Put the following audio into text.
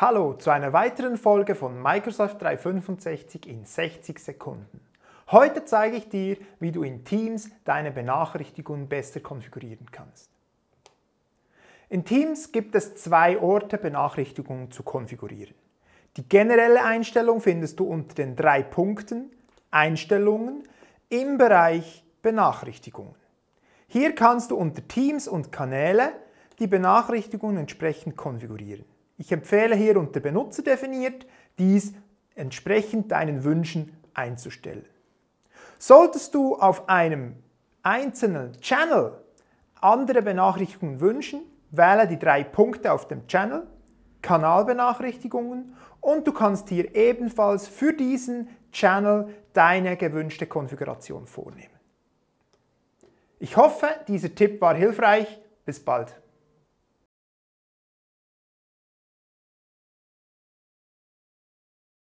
Hallo zu einer weiteren Folge von Microsoft 365 in 60 Sekunden. Heute zeige ich dir, wie du in Teams deine Benachrichtigungen besser konfigurieren kannst. In Teams gibt es zwei Orte, Benachrichtigungen zu konfigurieren. Die generelle Einstellung findest du unter den drei Punkten Einstellungen im Bereich Benachrichtigungen. Hier kannst du unter Teams und Kanäle die Benachrichtigungen entsprechend konfigurieren. Ich empfehle hier unter Benutzer definiert, dies entsprechend deinen Wünschen einzustellen. Solltest du auf einem einzelnen Channel andere Benachrichtigungen wünschen, wähle die drei Punkte auf dem Channel, Kanalbenachrichtigungen und du kannst hier ebenfalls für diesen Channel deine gewünschte Konfiguration vornehmen. Ich hoffe, dieser Tipp war hilfreich. Bis bald.